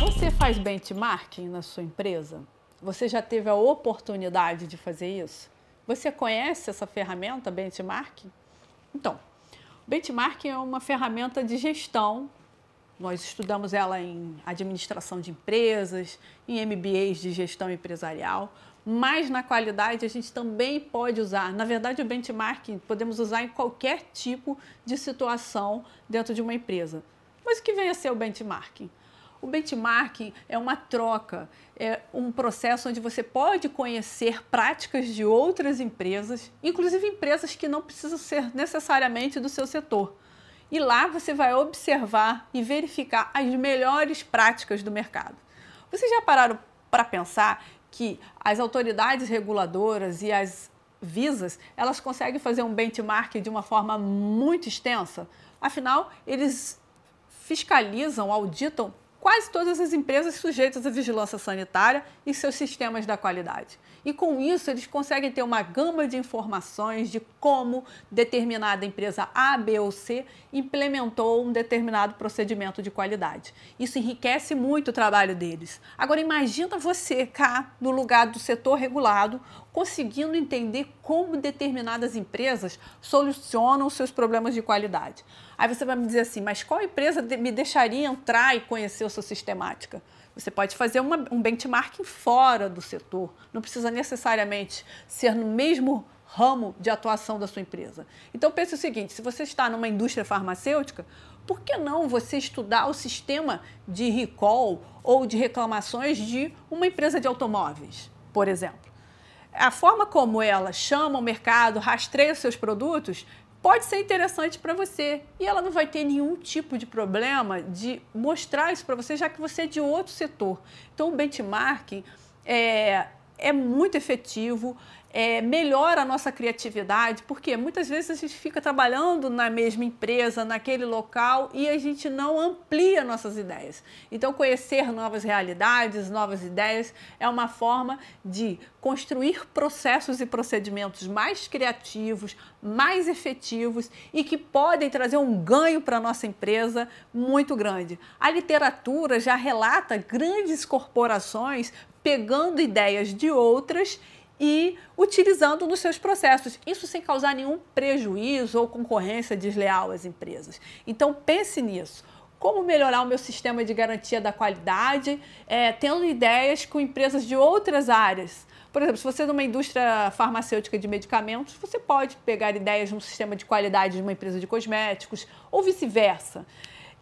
Você faz benchmarking na sua empresa? Você já teve a oportunidade de fazer isso? Você conhece essa ferramenta benchmarking? Então, benchmarking é uma ferramenta de gestão. Nós estudamos ela em administração de empresas, em MBAs de gestão empresarial, mas na qualidade a gente também pode usar. Na verdade, o benchmarking podemos usar em qualquer tipo de situação dentro de uma empresa. Mas o que vem a ser o benchmarking? O benchmarking é uma troca, é um processo onde você pode conhecer práticas de outras empresas, inclusive empresas que não precisam ser necessariamente do seu setor. E lá você vai observar e verificar as melhores práticas do mercado. Vocês já pararam para pensar que as autoridades reguladoras e as visas, elas conseguem fazer um benchmark de uma forma muito extensa. Afinal, eles fiscalizam, auditam quase todas as empresas sujeitas à vigilância sanitária e seus sistemas da qualidade. E com isso, eles conseguem ter uma gama de informações de como determinada empresa A, B ou C implementou um determinado procedimento de qualidade. Isso enriquece muito o trabalho deles. Agora imagina você cá no lugar do setor regulado conseguindo entender como determinadas empresas solucionam seus problemas de qualidade. Aí você vai me dizer assim, mas qual empresa me deixaria entrar e conhecer a sua sistemática? Você pode fazer uma, um benchmarking fora do setor, não precisa necessariamente ser no mesmo ramo de atuação da sua empresa. Então pense o seguinte, se você está numa indústria farmacêutica, por que não você estudar o sistema de recall ou de reclamações de uma empresa de automóveis, por exemplo? a forma como ela chama o mercado, rastreia os seus produtos, pode ser interessante para você. E ela não vai ter nenhum tipo de problema de mostrar isso para você, já que você é de outro setor. Então, o benchmarking é, é muito efetivo, é, melhora a nossa criatividade, porque muitas vezes a gente fica trabalhando na mesma empresa, naquele local e a gente não amplia nossas ideias. Então, conhecer novas realidades, novas ideias é uma forma de construir processos e procedimentos mais criativos, mais efetivos e que podem trazer um ganho para a nossa empresa muito grande. A literatura já relata grandes corporações pegando ideias de outras e utilizando nos seus processos, isso sem causar nenhum prejuízo ou concorrência desleal às empresas. Então pense nisso. Como melhorar o meu sistema de garantia da qualidade, é, tendo ideias com empresas de outras áreas. Por exemplo, se você é de uma indústria farmacêutica de medicamentos, você pode pegar ideias de um sistema de qualidade de uma empresa de cosméticos ou vice-versa.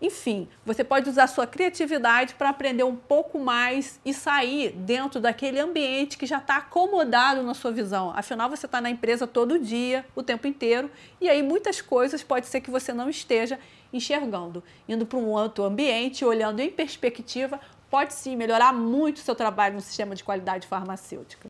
Enfim, você pode usar sua criatividade para aprender um pouco mais e sair dentro daquele ambiente que já está acomodado na sua visão. Afinal, você está na empresa todo dia, o tempo inteiro, e aí muitas coisas pode ser que você não esteja enxergando. Indo para um outro ambiente, olhando em perspectiva, pode sim melhorar muito o seu trabalho no sistema de qualidade farmacêutica.